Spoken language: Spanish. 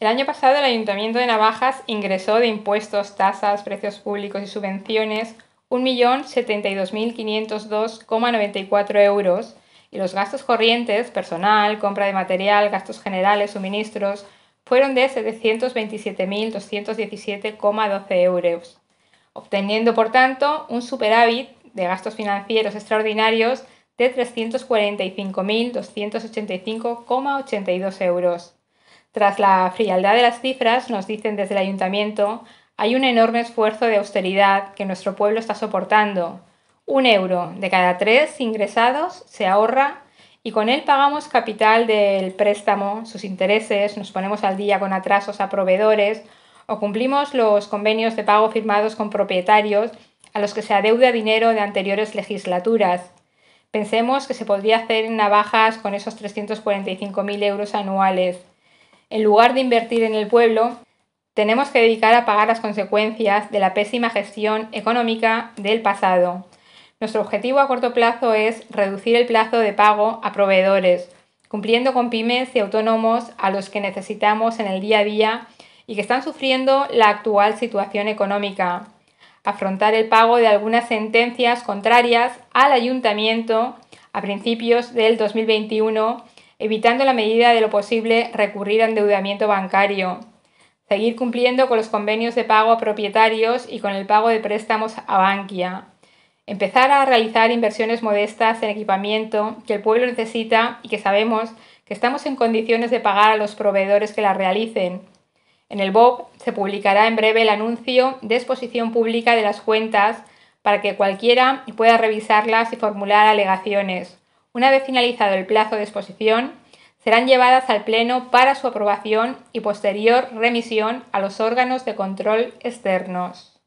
El año pasado el Ayuntamiento de Navajas ingresó de impuestos, tasas, precios públicos y subvenciones 1.072.502,94 euros y los gastos corrientes, personal, compra de material, gastos generales, suministros, fueron de 727.217,12 euros, obteniendo por tanto un superávit de gastos financieros extraordinarios de 345.285,82 euros. Tras la frialdad de las cifras, nos dicen desde el ayuntamiento, hay un enorme esfuerzo de austeridad que nuestro pueblo está soportando. Un euro de cada tres ingresados se ahorra y con él pagamos capital del préstamo, sus intereses, nos ponemos al día con atrasos a proveedores o cumplimos los convenios de pago firmados con propietarios a los que se adeuda dinero de anteriores legislaturas. Pensemos que se podría hacer en navajas con esos 345.000 euros anuales. En lugar de invertir en el pueblo, tenemos que dedicar a pagar las consecuencias de la pésima gestión económica del pasado. Nuestro objetivo a corto plazo es reducir el plazo de pago a proveedores, cumpliendo con pymes y autónomos a los que necesitamos en el día a día y que están sufriendo la actual situación económica. Afrontar el pago de algunas sentencias contrarias al ayuntamiento a principios del 2021 evitando la medida de lo posible recurrir a endeudamiento bancario, seguir cumpliendo con los convenios de pago a propietarios y con el pago de préstamos a Bankia, empezar a realizar inversiones modestas en equipamiento que el pueblo necesita y que sabemos que estamos en condiciones de pagar a los proveedores que la realicen. En el BOP se publicará en breve el anuncio de exposición pública de las cuentas para que cualquiera pueda revisarlas y formular alegaciones. Una vez finalizado el plazo de exposición, serán llevadas al Pleno para su aprobación y posterior remisión a los órganos de control externos.